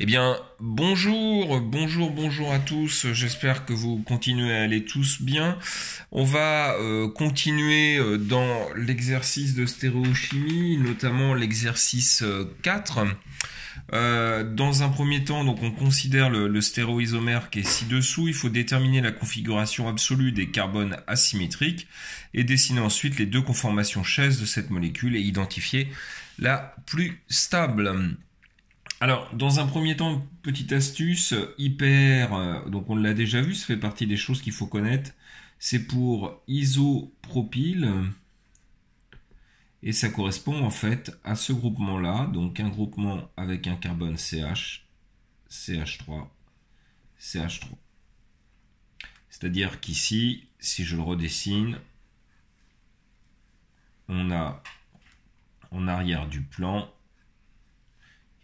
Eh bien, bonjour, bonjour, bonjour à tous. J'espère que vous continuez à aller tous bien. On va euh, continuer euh, dans l'exercice de stéréochimie, notamment l'exercice 4. Euh, dans un premier temps, donc on considère le, le, qui est ci-dessous. Il faut déterminer la configuration absolue des carbones asymétriques et dessiner ensuite les deux conformations chaises de cette molécule et identifier la plus stable. Alors, dans un premier temps, petite astuce, hyper, euh, donc on l'a déjà vu, ça fait partie des choses qu'il faut connaître. C'est pour isopropyl, et ça correspond en fait à ce groupement-là, donc un groupement avec un carbone CH, CH3, CH3. C'est-à-dire qu'ici, si je le redessine, on a en arrière du plan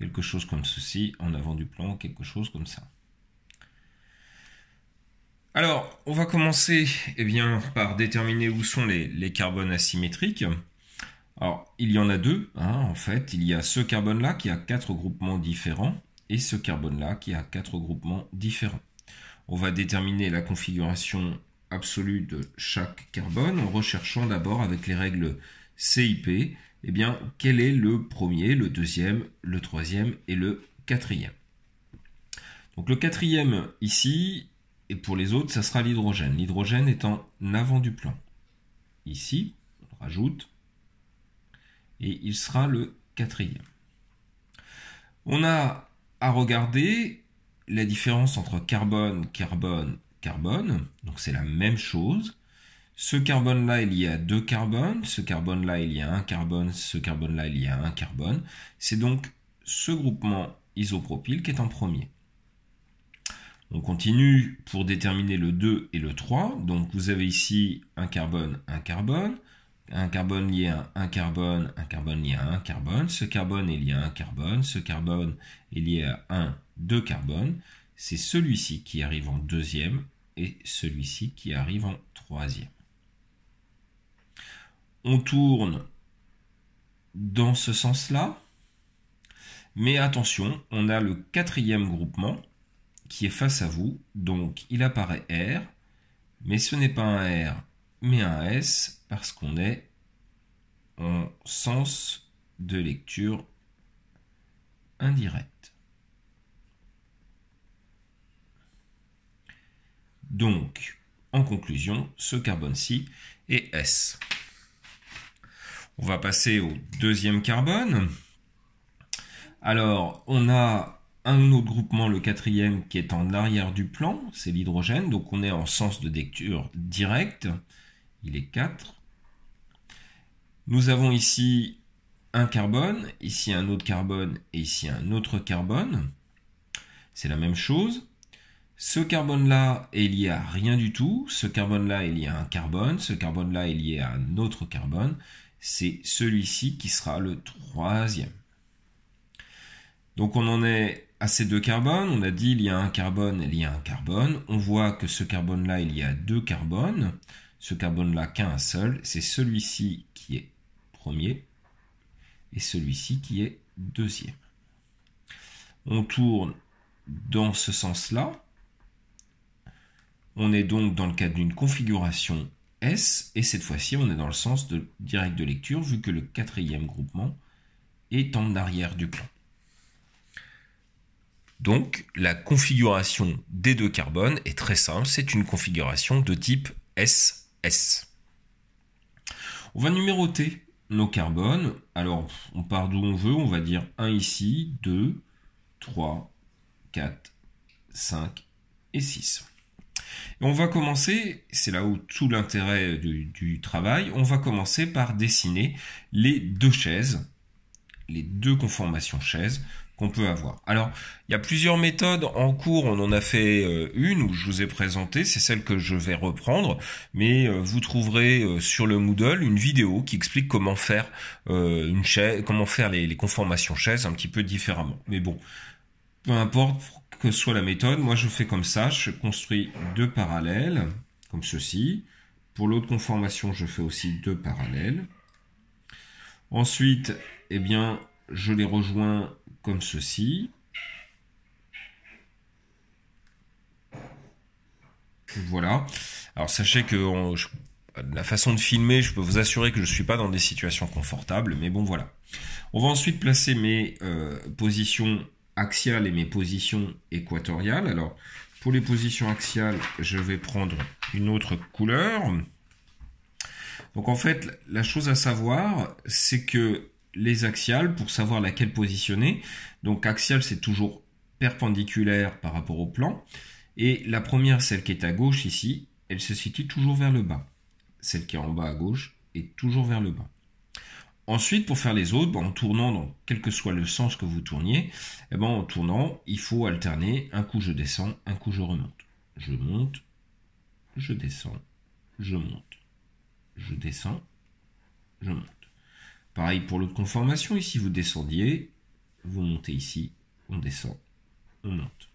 quelque chose comme ceci, en avant du plan, quelque chose comme ça. Alors, on va commencer eh bien, par déterminer où sont les, carbones asymétriques. Alors, il y en a deux, hein, en fait. Il y a ce carbone-là qui a quatre groupements différents et ce carbone-là qui a quatre groupements différents. On va déterminer la configuration absolue de chaque carbone en recherchant d'abord avec les règles CIP eh bien, quel est le premier, le deuxième, le troisième et le quatrième Donc le quatrième ici, et pour les autres, ça sera l'hydrogène. L'hydrogène est en avant du plan. Ici, on rajoute, et il sera le quatrième. On a à regarder la différence entre carbone, carbone, carbone. Donc c'est la même chose. Ce carbone-là, il y a deux carbones, ce carbone-là, il y a un carbone, ce carbone-là, il y a un carbone. C'est donc ce groupement isopropyl qui est en premier. On continue pour déterminer le 2 et le 3. Donc vous avez ici un carbone, un carbone, un carbone lié à un carbone, un carbone lié à un carbone. Ce carbone est lié à un carbone, ce carbone est lié à un, deux carbones. C'est celui-ci qui arrive en deuxième et celui-ci qui arrive en troisième on tourne dans ce sens-là. Mais attention, on a le quatrième groupement qui est face à vous. Donc il apparaît R, mais ce n'est pas un R, mais un S parce qu'on est en sens de lecture indirecte. Donc, en conclusion, ce carbone-ci est S. On va passer au deuxième carbone. Alors, on a un autre groupement, le quatrième, qui est en arrière du plan, c'est l'hydrogène. Donc, on est en sens de lecture direct. Il est 4. Nous avons ici un carbone, ici un autre carbone et ici un autre carbone. C'est la même chose. Ce carbone-là est lié à rien du tout. Ce carbone-là est lié à un carbone. Ce carbone-là est lié à un autre carbone c'est celui-ci qui sera le troisième. Donc on en est à ces deux carbones, on a dit il y a un carbone, il y a un carbone, on voit que ce carbone-là, il y a deux carbones, ce carbone-là qu'un seul, c'est celui-ci qui est premier et celui-ci qui est deuxième. On tourne dans ce sens-là, on est donc dans le cadre d'une configuration S, et cette fois-ci on est dans le sens de direct de lecture, vu que le quatrième groupement est en arrière du plan. Donc la configuration des deux carbones est très simple, c'est une configuration de type SS. On va numéroter nos carbones. Alors on part d'où on veut, on va dire 1 ici, 2, 3, 4, 5 et 6. On va commencer, c'est là où tout l'intérêt du, travail, on va commencer par dessiner les deux chaises, les deux conformations chaises qu'on peut avoir. Alors, il y a plusieurs méthodes en cours, on en a fait euh, une où je vous ai présenté, c'est celle que je vais reprendre, mais euh, vous trouverez euh, sur le Moodle une vidéo qui explique comment faire une chaise, comment faire les conformations chaises un petit peu différemment. Mais bon, peu importe, que soit la méthode, moi je fais comme ça, je construis deux parallèles, comme ceci. Pour l'autre conformation, je fais aussi deux parallèles. Ensuite, eh bien, je les rejoins comme ceci. Voilà. Alors sachez que la façon de filmer, je peux vous assurer que je ne suis pas dans des situations confortables, mais bon voilà. On va ensuite placer mes euh, positions axiales et mes positions équatoriales. Alors, pour les positions axiales, je vais prendre une autre couleur. Donc en fait, la chose à savoir, c'est que les axiales, pour savoir laquelle positionner, donc axiale, c'est toujours perpendiculaire par rapport au plan. Et la première, celle qui est à gauche ici, elle se situe toujours vers le bas. Celle qui est en bas à gauche est toujours vers le bas. Ensuite, pour faire les autres, bah, en tournant, dans quel que soit le sens que vous tourniez, eh ben, en tournant, il faut alterner un coup je descends, un coup je remonte. Je monte, je descends, je monte, je descends, je monte. Pareil pour l'autre conformation, ici vous descendiez, vous montez ici, on descend, on monte,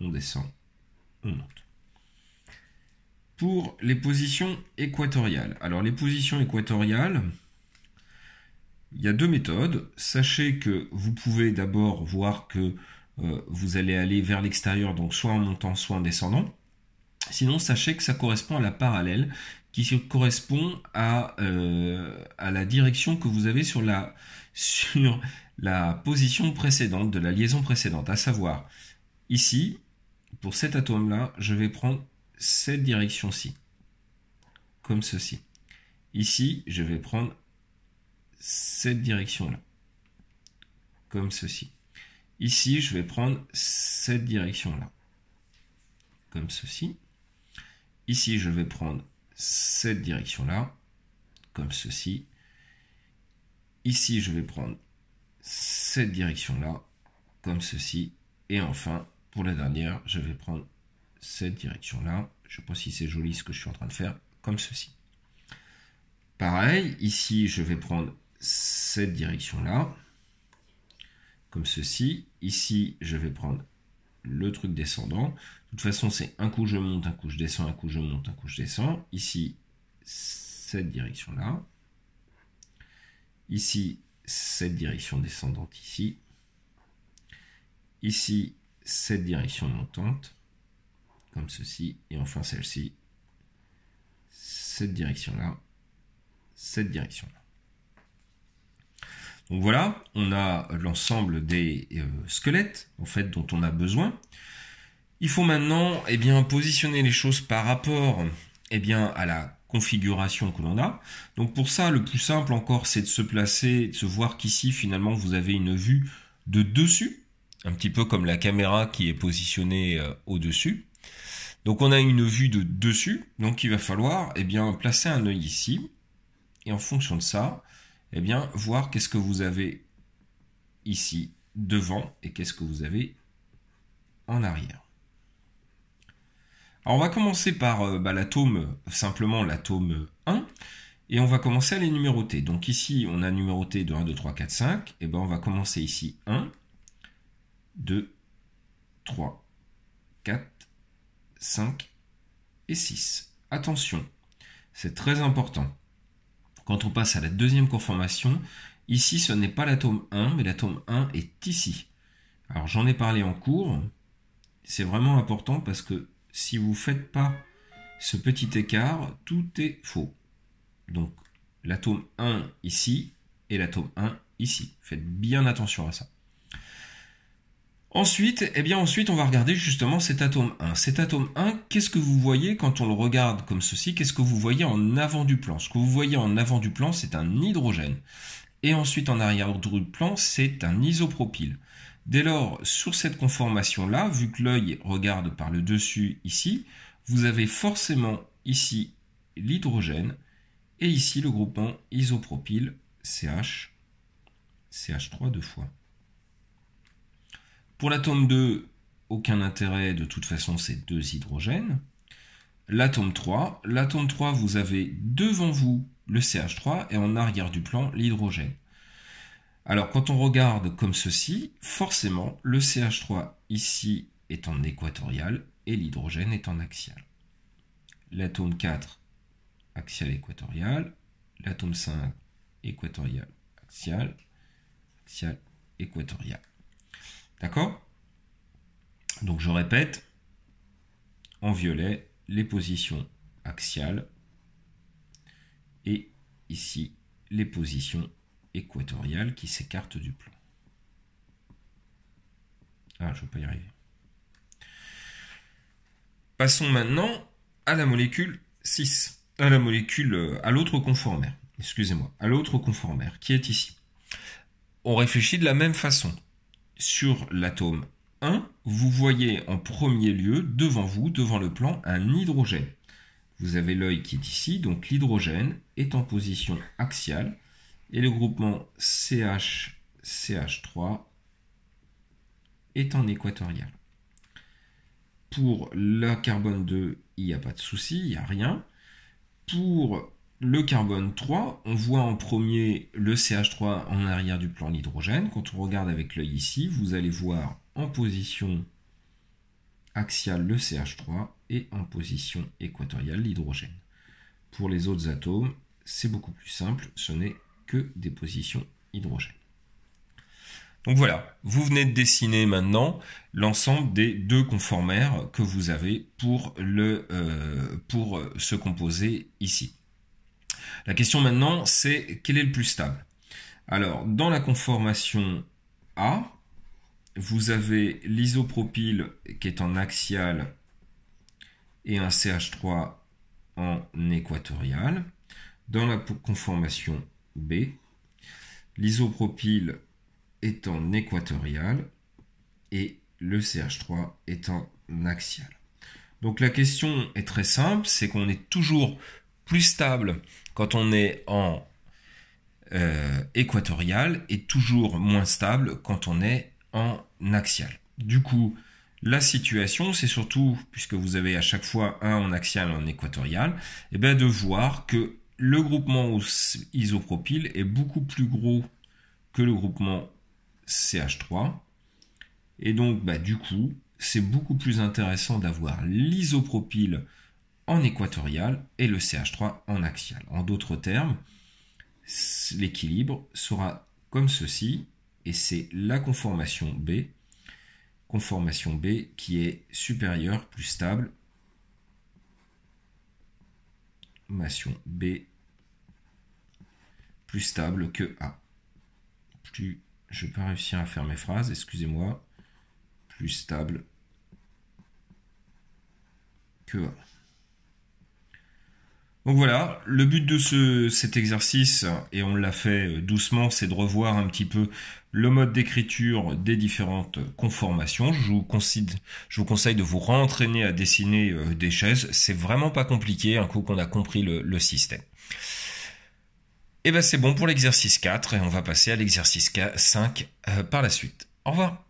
on descend, on monte. Pour les positions équatoriales. Alors les positions équatoriales, il y a deux méthodes. Sachez que vous pouvez d'abord voir que euh, vous allez aller vers l'extérieur, donc soit en montant, soit en descendant. Sinon, sachez que ça correspond à la parallèle, qui correspond euh, à, la direction que vous avez sur la, sur la position précédente, de la liaison précédente, à savoir ici, pour cet atome-là, je vais prendre cette direction-ci, comme ceci. Ici, je vais prendre cette direction-là. Comme ceci. Ici, je vais prendre cette direction-là. Comme ceci. Ici, je vais prendre cette direction-là. Comme ceci. Ici, je vais prendre cette direction-là. Comme ceci. Et enfin, pour la dernière, je vais prendre cette direction-là. Je ne sais pas si c'est joli ce que je suis en train de faire. Comme ceci. Pareil, ici, je vais prendre cette direction-là, comme ceci. Ici, je vais prendre le truc descendant. De toute façon, c'est un coup je monte, un coup je descends, un coup je monte, un coup je descends. Ici, cette direction-là. Ici, cette direction descendante ici. Ici, cette direction montante, comme ceci. Et enfin, celle-ci, cette direction-là, cette direction-là. Donc voilà, on a l'ensemble des euh, squelettes en fait dont on a besoin. Il faut maintenant eh bien, positionner les choses par rapport eh bien, à la configuration que l'on a. Donc pour ça, le plus simple encore, c'est de se placer, de se voir qu'ici finalement vous avez une vue de dessus, un petit peu comme la caméra qui est positionnée euh, au-dessus. Donc on a une vue de dessus, donc il va falloir eh bien, placer un œil ici, et en fonction de ça, eh bien, voir qu'est-ce que vous avez ici devant et qu'est-ce que vous avez en arrière. Alors on va commencer par euh, bah, l'atome, simplement l'atome 1, et on va commencer à les numéroter. Donc ici, on a numéroté de 1, 2, 3, 4, 5, et bien, on va commencer ici 1, 2, 3, 4, 5 et 6. Attention, c'est très important. Quand on passe à la deuxième conformation, ici ce n'est pas l'atome 1, mais l'atome 1 est ici. Alors j'en ai parlé en cours, c'est vraiment important parce que si vous ne faites pas ce petit écart, tout est faux. Donc l'atome 1 ici et l'atome 1 ici. Faites bien attention à ça. Ensuite, eh bien ensuite, on va regarder justement cet atome 1. Cet atome 1, qu'est-ce que vous voyez quand on le regarde comme ceci Qu'est-ce que vous voyez en avant du plan Ce que vous voyez en avant du plan, c'est un hydrogène. Et ensuite, en arrière du plan, c'est un isopropyl. Dès lors, sur cette conformation-là, vu que l'œil regarde par le dessus ici, vous avez forcément ici l'hydrogène et ici le groupement isopropyl CH, CH3 deux fois. Pour l'atome 2, aucun intérêt, de toute façon, c'est deux hydrogènes. L'atome 3, l'atome 3, vous avez devant vous le CH3 et en arrière du plan l'hydrogène. Alors quand on regarde comme ceci, forcément le CH3 ici est en équatorial et l'hydrogène est en axial. L'atome 4, axial équatorial, l'atome 5, équatorial, axial, axial, équatorial. D'accord Donc je répète, en violet, les positions axiales et ici les positions équatoriales qui s'écartent du plan. Ah, je ne peux pas y arriver. Passons maintenant à la molécule 6, à la molécule, euh, à l'autre conformaire excusez-moi, à l'autre conformaire qui est ici. On réfléchit de la même façon sur l'atome 1, vous voyez en premier lieu devant vous, devant le plan, un hydrogène. Vous avez l'œil qui est ici, donc l'hydrogène est en position axiale et le groupement chch 3 est en équatorial. Pour la carbone 2, il n'y a pas de souci, il n'y a rien. Pour le carbone 3, on voit en premier le CH3 en arrière du plan l'hydrogène. Quand on regarde avec l'œil ici, vous allez voir en position axiale le CH3 et en position équatoriale l'hydrogène. Pour les autres atomes, c'est beaucoup plus simple, ce n'est que des positions hydrogène. Donc voilà, vous venez de dessiner maintenant l'ensemble des deux conformaires que vous avez pour, le, euh, pour ce euh, composé ici. La question maintenant, c'est quel est le plus stable Alors, dans la conformation A, vous avez l'isopropyle qui est en axial et un CH3 en équatorial. Dans la conformation B, l'isopropyle est en équatorial et le CH3 est en axial. Donc la question est très simple, c'est qu'on est toujours plus stable quand on est en euh, équatorial et toujours moins stable quand on est en axial. Du coup, la situation, c'est surtout, puisque vous avez à chaque fois un en axial et en équatorial, et eh bien de voir que le groupement isopropyl est beaucoup plus gros que le groupement CH3. Et donc, bah, du coup, c'est beaucoup plus intéressant d'avoir l'isopropyl en équatorial et le CH3 en axial. En d'autres termes, l'équilibre sera comme ceci, et c'est la conformation B, conformation B qui est supérieure, plus stable, conformation B plus stable que A. Plus, je ne vais pas réussir à faire mes phrases, excusez-moi, plus stable que A. Donc voilà, le but de cet exercice, et on l'a fait euh, doucement, c'est de revoir un petit peu le mode d'écriture des différentes conformations. Je vous, conseille, vous de vous rentraîner à dessiner euh, des chaises. C'est vraiment pas compliqué un coup qu'on a compris le, le système. Et eh bien c'est bon pour l'exercice 4 et on va passer à l'exercice 5 euh, par la suite. Au revoir